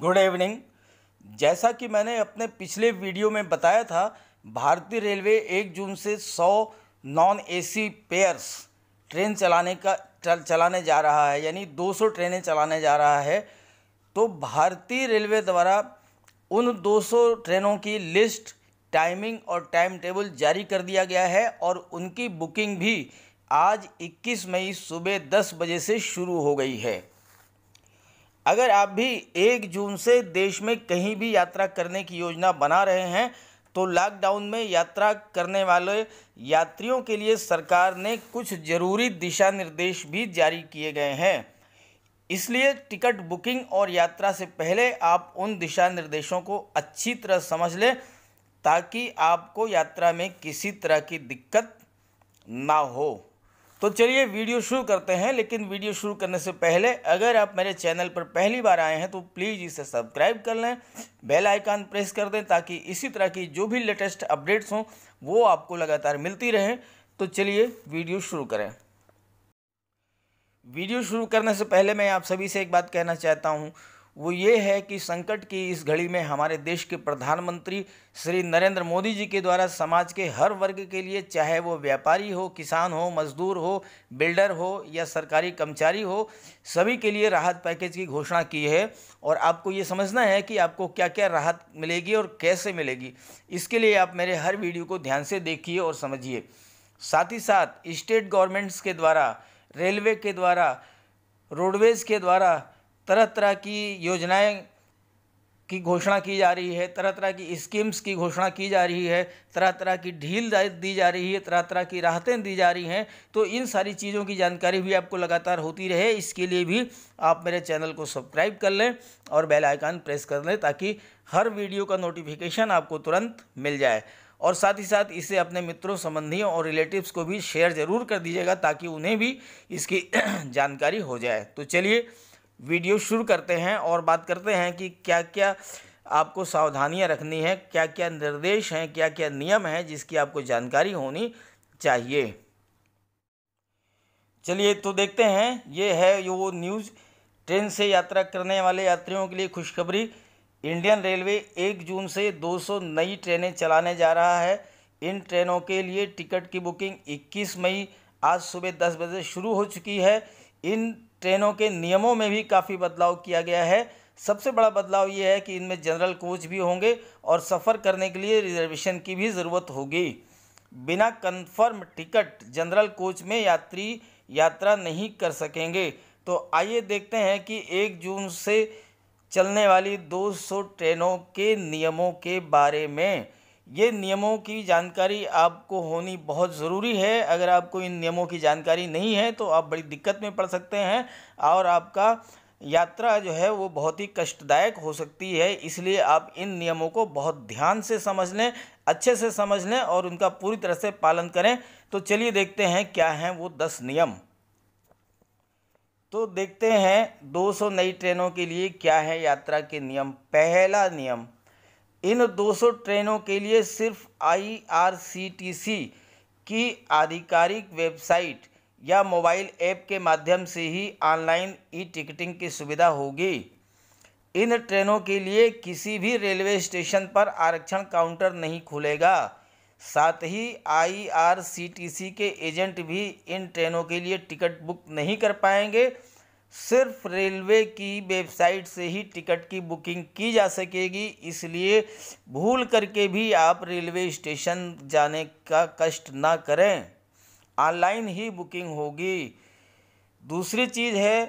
good evening जैसा कि मैंने अपने पिछले वीडियो में बताया था भारतीय रेलवे एक जून से 100 नॉन एसी पेयर्स ट्रेन चलाने का चल चलाने जा रहा है यानी 200 ट्रेनें चलाने जा रहा है तो भारतीय रेलवे द्वारा उन 200 ट्रेनों की लिस्ट टाइमिंग और टाइम टेबल जारी कर दिया गया है और उनकी बुकिंग भी आज 21 मई सुबह 10 बजे से शुरू हो गई है अगर आप भी एक जून से देश में कहीं भी यात्रा करने की योजना बना रहे हैं तो लॉकडाउन में यात्रा करने वाले यात्रियों के लिए सरकार ने कुछ ज़रूरी दिशा निर्देश भी जारी किए गए हैं इसलिए टिकट बुकिंग और यात्रा से पहले आप उन दिशा निर्देशों को अच्छी तरह समझ लें ताकि आपको यात्रा में किसी तरह की दिक्कत ना हो तो चलिए वीडियो शुरू करते हैं लेकिन वीडियो शुरू करने से पहले अगर आप मेरे चैनल पर पहली बार आए हैं तो प्लीज़ इसे सब्सक्राइब कर लें बेल आइकान प्रेस कर दें ताकि इसी तरह की जो भी लेटेस्ट अपडेट्स हों वो आपको लगातार मिलती रहें तो चलिए वीडियो शुरू करें वीडियो शुरू करने से पहले मैं आप सभी से एक बात कहना चाहता हूँ वो ये है कि संकट की इस घड़ी में हमारे देश के प्रधानमंत्री श्री नरेंद्र मोदी जी के द्वारा समाज के हर वर्ग के लिए चाहे वो व्यापारी हो किसान हो मजदूर हो बिल्डर हो या सरकारी कर्मचारी हो सभी के लिए राहत पैकेज की घोषणा की है और आपको ये समझना है कि आपको क्या क्या राहत मिलेगी और कैसे मिलेगी इसके लिए आप मेरे हर वीडियो को ध्यान से देखिए और समझिए साथ ही साथ स्टेट गवर्नमेंट्स के द्वारा रेलवे के द्वारा रोडवेज़ के द्वारा तरह तरह की योजनाएं की घोषणा की जा रही है तरह तरह की स्कीम्स की घोषणा की जा रही है तरह तरह की ढील दी जा रही है तरह तरह की राहतें दी जा रही हैं तो इन सारी चीज़ों की जानकारी भी आपको लगातार होती रहे इसके लिए भी आप मेरे चैनल को सब्सक्राइब कर लें और बेल आइकन प्रेस कर लें ताकि हर वीडियो का नोटिफिकेशन आपको तुरंत मिल जाए और साथ ही साथ इसे अपने मित्रों संबंधियों और रिलेटिव्स को भी शेयर ज़रूर कर दीजिएगा ताकि उन्हें भी इसकी जानकारी हो जाए तो चलिए वीडियो शुरू करते हैं और बात करते हैं कि क्या क्या आपको सावधानियां रखनी है क्या क्या निर्देश हैं क्या क्या नियम हैं जिसकी आपको जानकारी होनी चाहिए चलिए तो देखते हैं ये है ये वो न्यूज़ ट्रेन से यात्रा करने वाले यात्रियों के लिए खुशखबरी इंडियन रेलवे एक जून से 200 नई ट्रेनें चलाने जा रहा है इन ट्रेनों के लिए टिकट की बुकिंग 21 मई आज सुबह 10 बजे शुरू हो चुकी है इन ट्रेनों के नियमों में भी काफ़ी बदलाव किया गया है सबसे बड़ा बदलाव ये है कि इनमें जनरल कोच भी होंगे और सफ़र करने के लिए रिजर्वेशन की भी ज़रूरत होगी बिना कंफर्म टिकट जनरल कोच में यात्री यात्रा नहीं कर सकेंगे तो आइए देखते हैं कि एक जून से चलने वाली 200 ट्रेनों के नियमों के बारे में ये नियमों की जानकारी आपको होनी बहुत ज़रूरी है अगर आपको इन नियमों की जानकारी नहीं है तो आप बड़ी दिक्कत में पड़ सकते हैं और आपका यात्रा जो है वो बहुत ही कष्टदायक हो सकती है इसलिए आप इन नियमों को बहुत ध्यान से समझ लें अच्छे से समझ लें और उनका पूरी तरह से पालन करें तो चलिए देखते हैं क्या हैं वो दस नियम तो देखते हैं 200 नई ट्रेनों के लिए क्या है यात्रा के नियम पहला नियम इन 200 ट्रेनों के लिए सिर्फ आईआरसीटीसी की आधिकारिक वेबसाइट या मोबाइल ऐप के माध्यम से ही ऑनलाइन ई टिकटिंग की सुविधा होगी इन ट्रेनों के लिए किसी भी रेलवे स्टेशन पर आरक्षण काउंटर नहीं खुलेगा साथ ही आईआरसीटीसी के एजेंट भी इन ट्रेनों के लिए टिकट बुक नहीं कर पाएंगे सिर्फ रेलवे की वेबसाइट से ही टिकट की बुकिंग की जा सकेगी इसलिए भूल करके भी आप रेलवे स्टेशन जाने का कष्ट ना करें ऑनलाइन ही बुकिंग होगी दूसरी चीज़ है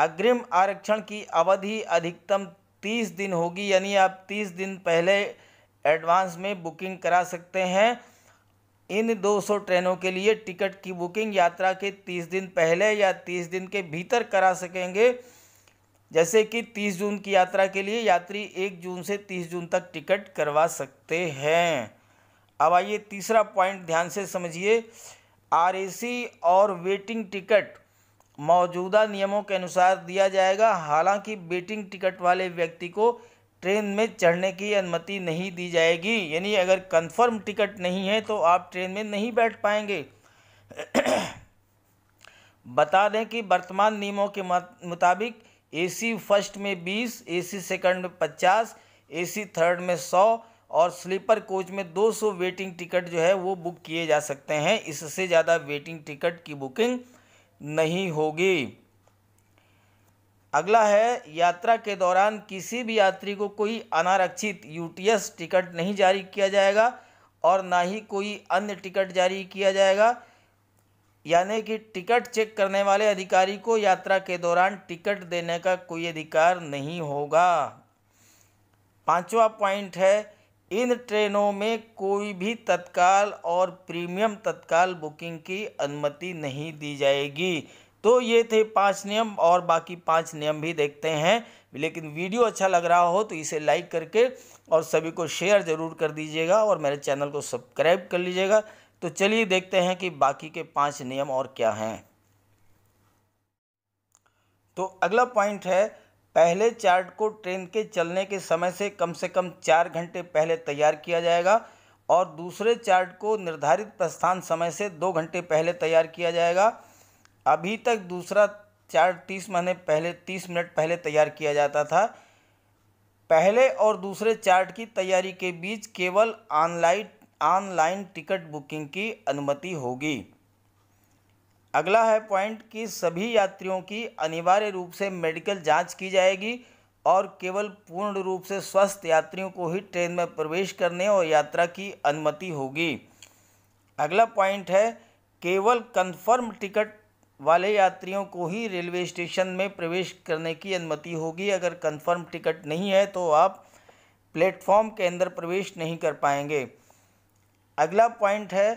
अग्रिम आरक्षण की अवधि अधिकतम तीस दिन होगी यानी आप तीस दिन पहले एडवांस में बुकिंग करा सकते हैं इन 200 ट्रेनों के लिए टिकट की बुकिंग यात्रा के 30 दिन पहले या 30 दिन के भीतर करा सकेंगे जैसे कि 30 जून की यात्रा के लिए यात्री 1 जून से 30 जून तक टिकट करवा सकते हैं अब आइए तीसरा पॉइंट ध्यान से समझिए आरएसी और वेटिंग टिकट मौजूदा नियमों के अनुसार दिया जाएगा हालांकि वेटिंग टिकट वाले व्यक्ति को ट्रेन में चढ़ने की अनुमति नहीं दी जाएगी यानी अगर कंफर्म टिकट नहीं है तो आप ट्रेन में नहीं बैठ पाएंगे बता दें कि वर्तमान नियमों के मुताबिक एसी फर्स्ट में 20, एसी सेकंड में 50, एसी थर्ड में 100 और स्लीपर कोच में 200 वेटिंग टिकट जो है वो बुक किए जा सकते हैं इससे ज़्यादा वेटिंग टिकट की बुकिंग नहीं होगी अगला है यात्रा के दौरान किसी भी यात्री को कोई अनारक्षित यूटीएस टिकट नहीं जारी किया जाएगा और ना ही कोई अन्य टिकट जारी किया जाएगा यानी कि टिकट चेक करने वाले अधिकारी को यात्रा के दौरान टिकट देने का कोई अधिकार नहीं होगा पांचवा पॉइंट है इन ट्रेनों में कोई भी तत्काल और प्रीमियम तत्काल बुकिंग की अनुमति नहीं दी जाएगी तो ये थे पांच नियम और बाकी पांच नियम भी देखते हैं लेकिन वीडियो अच्छा लग रहा हो तो इसे लाइक करके और सभी को शेयर ज़रूर कर दीजिएगा और मेरे चैनल को सब्सक्राइब कर लीजिएगा तो चलिए देखते हैं कि बाकी के पांच नियम और क्या हैं तो अगला पॉइंट है पहले चार्ट को ट्रेन के चलने के समय से कम से कम चार घंटे पहले तैयार किया जाएगा और दूसरे चार्ट को निर्धारित प्रस्थान समय से दो घंटे पहले तैयार किया जाएगा अभी तक दूसरा चार्ट तीस महीने पहले तीस मिनट पहले तैयार किया जाता था पहले और दूसरे चार्ट की तैयारी के बीच केवल ऑनलाइन ऑनलाइन टिकट बुकिंग की अनुमति होगी अगला है पॉइंट कि सभी यात्रियों की अनिवार्य रूप से मेडिकल जांच की जाएगी और केवल पूर्ण रूप से स्वस्थ यात्रियों को ही ट्रेन में प्रवेश करने और यात्रा की अनुमति होगी अगला पॉइंट है केवल कंफर्म टिकट वाले यात्रियों को ही रेलवे स्टेशन में प्रवेश करने की अनुमति होगी अगर कंफर्म टिकट नहीं है तो आप प्लेटफॉर्म के अंदर प्रवेश नहीं कर पाएंगे अगला पॉइंट है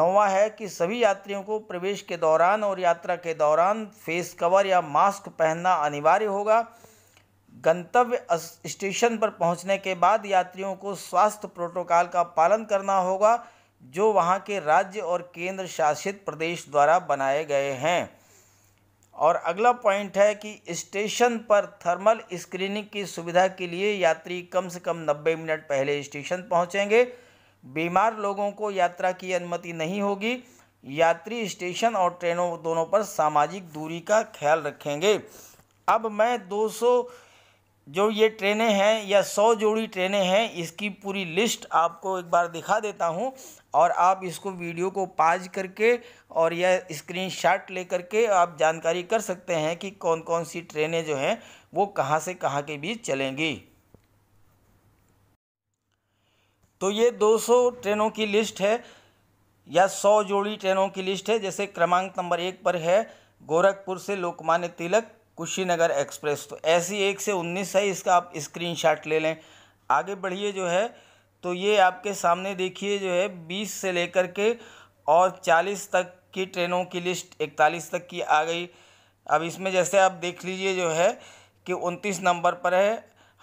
नौवा है कि सभी यात्रियों को प्रवेश के दौरान और यात्रा के दौरान फेस कवर या मास्क पहनना अनिवार्य होगा गंतव्य स्टेशन पर पहुंचने के बाद यात्रियों को स्वास्थ्य प्रोटोकॉल का पालन करना होगा जो वहाँ के राज्य और केंद्र शासित प्रदेश द्वारा बनाए गए हैं और अगला पॉइंट है कि स्टेशन पर थर्मल स्क्रीनिंग की सुविधा के लिए यात्री कम से कम 90 मिनट पहले स्टेशन पहुँचेंगे बीमार लोगों को यात्रा की अनुमति नहीं होगी यात्री स्टेशन और ट्रेनों दोनों पर सामाजिक दूरी का ख्याल रखेंगे अब मैं 200 जो ये ट्रेनें हैं या सौ जोड़ी ट्रेनें हैं इसकी पूरी लिस्ट आपको एक बार दिखा देता हूँ और आप इसको वीडियो को पाज करके और या स्क्रीन शॉट ले करके आप जानकारी कर सकते हैं कि कौन कौन सी ट्रेनें जो हैं वो कहाँ से कहाँ के बीच चलेंगी तो ये 200 ट्रेनों की लिस्ट है या 100 जोड़ी ट्रेनों की लिस्ट है जैसे क्रमांक नंबर एक पर है गोरखपुर से लोकमान्य तिलक कुशीनगर एक्सप्रेस तो ऐसी एक से उन्नीस है इसका आप स्क्रीनशॉट ले लें आगे बढ़िए जो है तो ये आपके सामने देखिए जो है बीस से लेकर के और चालीस तक की ट्रेनों की लिस्ट इकतालीस तक की आ गई अब इसमें जैसे आप देख लीजिए जो है कि उनतीस नंबर पर है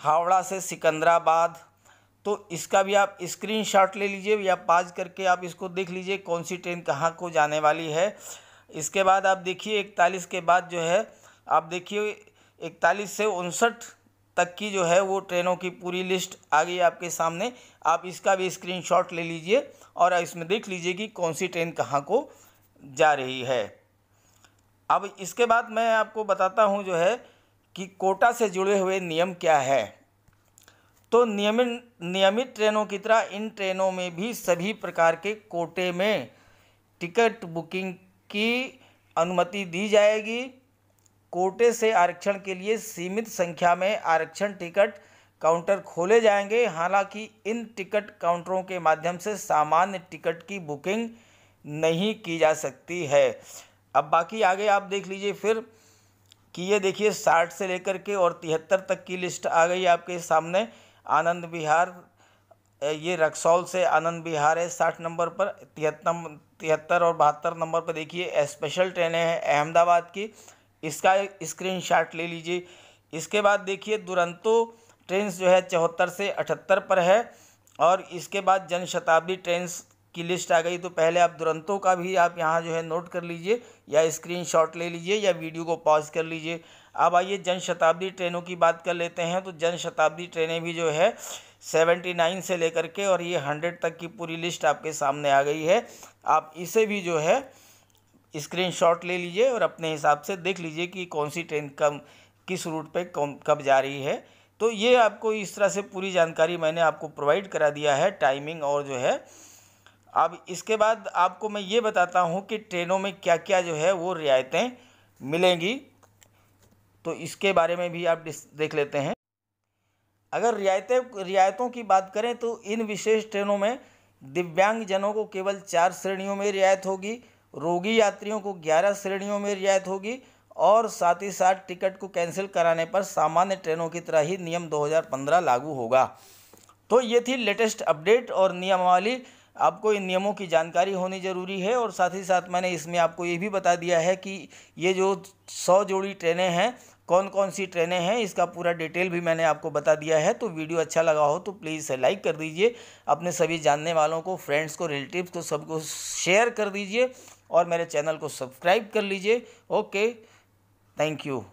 हावड़ा से सिकंदराबाद तो इसका भी आप स्क्रीनशॉट ले लीजिए या पाज करके आप इसको देख लीजिए कौन सी ट्रेन कहाँ को जाने वाली है इसके बाद आप देखिए इकतालीस के बाद जो है आप देखिए इकतालीस से उनसठ तक की जो है वो ट्रेनों की पूरी लिस्ट आ गई आपके सामने आप इसका भी स्क्रीनशॉट ले लीजिए और इसमें देख लीजिए कि कौन सी ट्रेन कहाँ को जा रही है अब इसके बाद मैं आपको बताता हूँ जो है कि कोटा से जुड़े हुए नियम क्या है तो नियमित नियमित ट्रेनों की तरह इन ट्रेनों में भी सभी प्रकार के कोटे में टिकट बुकिंग की अनुमति दी जाएगी कोटे से आरक्षण के लिए सीमित संख्या में आरक्षण टिकट काउंटर खोले जाएंगे हालांकि इन टिकट काउंटरों के माध्यम से सामान्य टिकट की बुकिंग नहीं की जा सकती है अब बाकी आगे आप देख लीजिए फिर कि ये देखिए साठ से लेकर के और तिहत्तर तक की लिस्ट आ गई आपके सामने आनंद विहार ये रक्सौल से आनंद विहार है साठ नंबर पर तिहत्तर तिहत्तर और बहत्तर नंबर पर देखिए स्पेशल ट्रेनें हैं अहमदाबाद की इसका स्क्रीनशॉट ले लीजिए इसके बाद देखिए दुरंतो ट्रेन जो है चौहत्तर से अठहत्तर पर है और इसके बाद जनशताब्दी ट्रेन की लिस्ट आ गई तो पहले आप दुरंतों का भी आप यहाँ जो है नोट कर लीजिए या स्क्रीनशॉट ले लीजिए या वीडियो को पॉज कर लीजिए अब आइए जनशताब्दी ट्रेनों की बात कर लेते हैं तो जनशताब्दी ट्रेनें भी जो है सेवेंटी नाइन से लेकर के और ये हंड्रेड तक की पूरी लिस्ट आपके सामने आ गई है आप इसे भी जो है स्क्रीनशॉट ले लीजिए और अपने हिसाब से देख लीजिए कि कौन सी ट्रेन कम किस रूट पे कब जा रही है तो ये आपको इस तरह से पूरी जानकारी मैंने आपको प्रोवाइड करा दिया है टाइमिंग और जो है अब इसके बाद आपको मैं ये बताता हूँ कि ट्रेनों में क्या क्या जो है वो रियायतें मिलेंगी तो इसके बारे में भी आप देख लेते हैं अगर रियायतें रियायतों की बात करें तो इन विशेष ट्रेनों में दिव्यांगजनों को केवल चार श्रेणियों में रियायत होगी रोगी यात्रियों को 11 श्रेणियों में रियायत होगी और साथ ही साथ टिकट को कैंसिल कराने पर सामान्य ट्रेनों की तरह ही नियम 2015 लागू होगा तो ये थी लेटेस्ट अपडेट और नियमावली आपको इन नियमों की जानकारी होनी ज़रूरी है और साथ ही साथ मैंने इसमें आपको ये भी बता दिया है कि ये जो सौ जोड़ी ट्रेनें हैं कौन कौन सी ट्रेनें हैं इसका पूरा डिटेल भी मैंने आपको बता दिया है तो वीडियो अच्छा लगा हो तो प्लीज़ लाइक कर दीजिए अपने सभी जानने वालों को फ्रेंड्स को रिलेटिव्स को सबको शेयर कर दीजिए और मेरे चैनल को सब्सक्राइब कर लीजिए ओके थैंक यू